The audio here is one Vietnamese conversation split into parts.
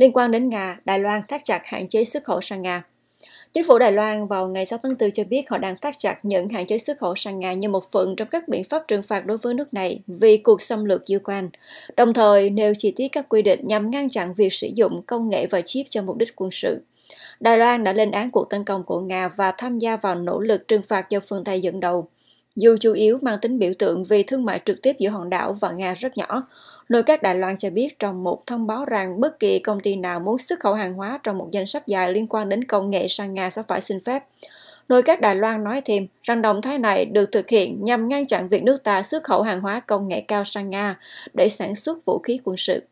liên quan đến Nga, Đài Loan thắt chặt hạn chế xuất khẩu sang Nga. Chính phủ Đài Loan vào ngày 6 tháng 4 cho biết họ đang thắt chặt những hạn chế xuất khẩu sang Nga như một phần trong các biện pháp trừng phạt đối với nước này vì cuộc xâm lược Ukraine, đồng thời nêu chi tiết các quy định nhằm ngăn chặn việc sử dụng công nghệ và chip cho mục đích quân sự. Đài Loan đã lên án cuộc tấn công của Nga và tham gia vào nỗ lực trừng phạt do phương Tây dẫn đầu. Dù chủ yếu mang tính biểu tượng vì thương mại trực tiếp giữa hòn đảo và Nga rất nhỏ, nội các Đài Loan cho biết trong một thông báo rằng bất kỳ công ty nào muốn xuất khẩu hàng hóa trong một danh sách dài liên quan đến công nghệ sang Nga sẽ phải xin phép. Nội các Đài Loan nói thêm rằng động thái này được thực hiện nhằm ngăn chặn việc nước ta xuất khẩu hàng hóa công nghệ cao sang Nga để sản xuất vũ khí quân sự.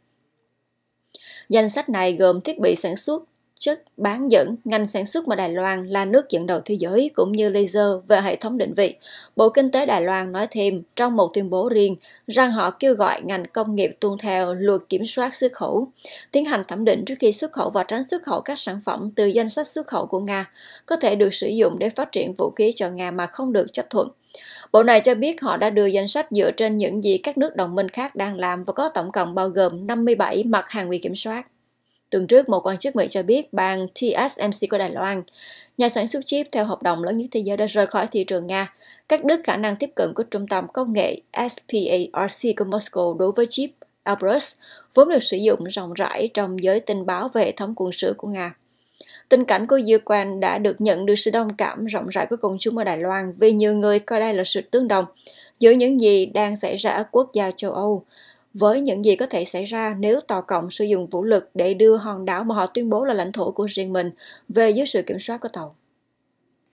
Danh sách này gồm thiết bị sản xuất, chất bán dẫn, ngành sản xuất mà Đài Loan là nước dẫn đầu thế giới cũng như laser về hệ thống định vị. Bộ Kinh tế Đài Loan nói thêm trong một tuyên bố riêng rằng họ kêu gọi ngành công nghiệp tuân theo luật kiểm soát xuất khẩu, tiến hành thẩm định trước khi xuất khẩu và tránh xuất khẩu các sản phẩm từ danh sách xuất khẩu của Nga có thể được sử dụng để phát triển vũ khí cho Nga mà không được chấp thuận. Bộ này cho biết họ đã đưa danh sách dựa trên những gì các nước đồng minh khác đang làm và có tổng cộng bao gồm 57 mặt hàng bị kiểm soát. Tuần trước, một quan chức Mỹ cho biết bang TSMC của Đài Loan, nhà sản xuất chip theo hợp đồng lớn nhất thế giới đã rời khỏi thị trường Nga, cắt đứt khả năng tiếp cận của Trung tâm Công nghệ SPARC của Moscow đối với chip Albrus, vốn được sử dụng rộng rãi trong giới tình báo về hệ thống quân sự của Nga. Tình cảnh của quan đã được nhận được sự đồng cảm rộng rãi của công chúng ở Đài Loan vì nhiều người coi đây là sự tương đồng giữa những gì đang xảy ra ở quốc gia châu Âu, với những gì có thể xảy ra nếu Tàu Cộng sử dụng vũ lực để đưa hòn đảo mà họ tuyên bố là lãnh thổ của riêng mình về dưới sự kiểm soát của Tàu.